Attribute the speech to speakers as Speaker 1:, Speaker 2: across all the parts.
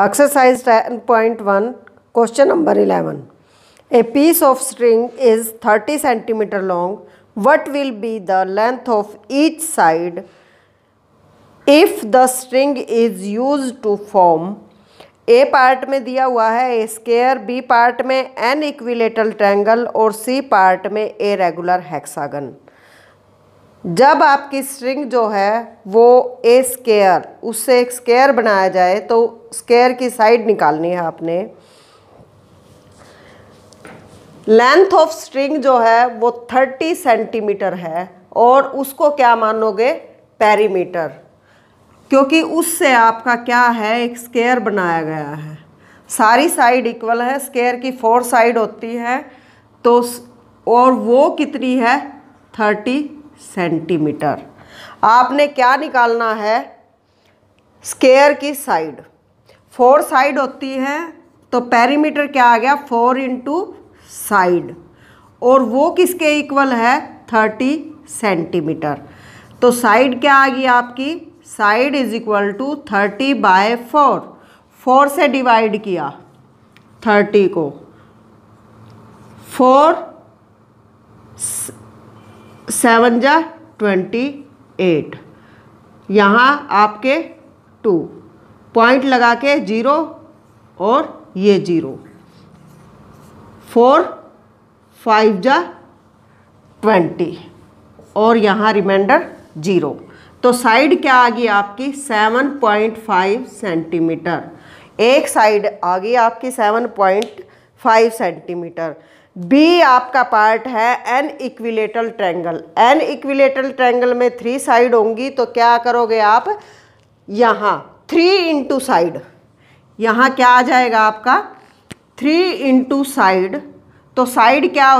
Speaker 1: exercise ten point one question number eleven a piece of string is thirty centimetre long what will be the length of each side if the string is use to form A part में दिया हुआ है A square B part में an equilateral triangle और C part में a regular हैक्सागन जब आपकी string जो है वो ए स्केयर उससे एक स्केयर बनाया जाए तो स्केयर की साइड निकालनी है आपने लेंथ ऑफ स्ट्रिंग जो है वो 30 सेंटीमीटर है और उसको क्या मानोगे पैरीमीटर क्योंकि उससे आपका क्या है एक स्केयर बनाया गया है सारी साइड इक्वल है स्केयर की फोर साइड होती है तो और वो कितनी है थर्टी सेंटीमीटर आपने क्या निकालना है स्केयर की साइड फोर साइड होती है तो पेरीमीटर क्या आ गया फोर इंटू साइड और वो किसके इक्वल है थर्टी सेंटीमीटर तो साइड क्या आ गई आपकी side is equal to thirty by four four से डिवाइड किया थर्टी को फोर सेवन जा ट्वेंटी एट यहाँ आपके टू पॉइंट लगा के जीरो और ये जीरो फोर फाइव जा ट्वेंटी और यहाँ रिमाइंडर जीरो तो साइड क्या आ गई आपकी सेवन पॉइंट फाइव सेंटीमीटर एक साइड आ गई आपकी seven point five centimetre B आपका पार्ट है an equilateral triangle an equilateral triangle में थ्री साइड होंगी तो क्या करोगे आप यहाँ थ्री इंटू साइड यहाँ क्या आ जाएगा आपका थ्री इंटू साइड तो साइड क्या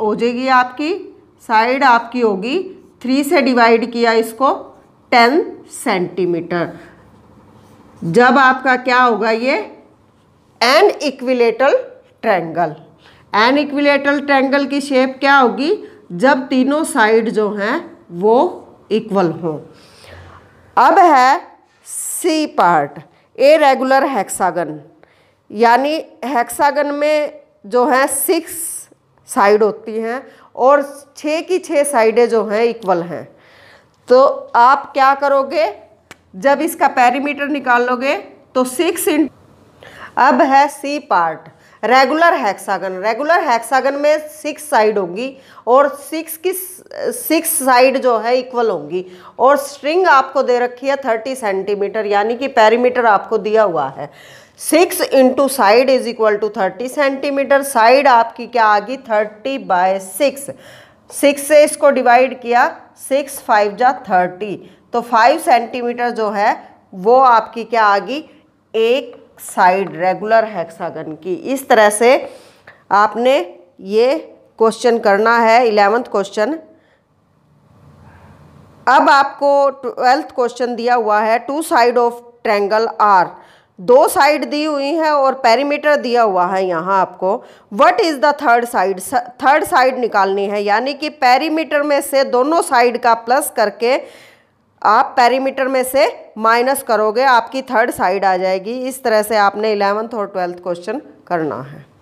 Speaker 1: हो जाएगी आपकी साइड आपकी होगी थ्री से डिवाइड किया इसको टेन सेंटीमीटर जब आपका क्या होगा ये an equilateral triangle an equilateral triangle की शेप क्या होगी जब तीनों साइड जो हैं वो इक्वल हों अब है C part A regular hexagon यानी हेक्सागन में जो है सिक्स साइड होती हैं और छः की छः साइडें जो हैं इक्वल हैं तो आप क्या करोगे जब इसका पैरीमीटर निकालोगे तो सिक्स इंट अब है C part regular hexagon regular hexagon में सिक्स साइड होंगी और सिक्स की सिक्स साइड जो है इक्वल होंगी और स्ट्रिंग आपको दे रखी है थर्टी सेंटीमीटर यानी कि पैरीमीटर आपको दिया हुआ है six into side is equal to thirty centimetre side आपकी क्या आ गई थर्टी बाय सिक्स सिक्स से इसको डिवाइड किया सिक्स फाइव जा थर्टी तो फाइव सेंटीमीटर जो है वो आपकी क्या आ गई एक साइड रेगुलर हेक्सागन की इस तरह से आपने ये क्वेश्चन करना है इलेवंथ क्वेश्चन अब आपको ट्वेल्थ क्वेश्चन दिया हुआ है two side of triangle are दो साइड दी हुई है और पेरीमीटर दिया हुआ है यहाँ आपको what is the third side third side निकालनी है यानी कि पेरीमीटर में से दोनों साइड का प्लस करके आप पैरीमीटर में से माइनस करोगे आपकी थर्ड साइड आ जाएगी इस तरह से आपने इलेवंथ और ट्वेल्थ क्वेश्चन करना है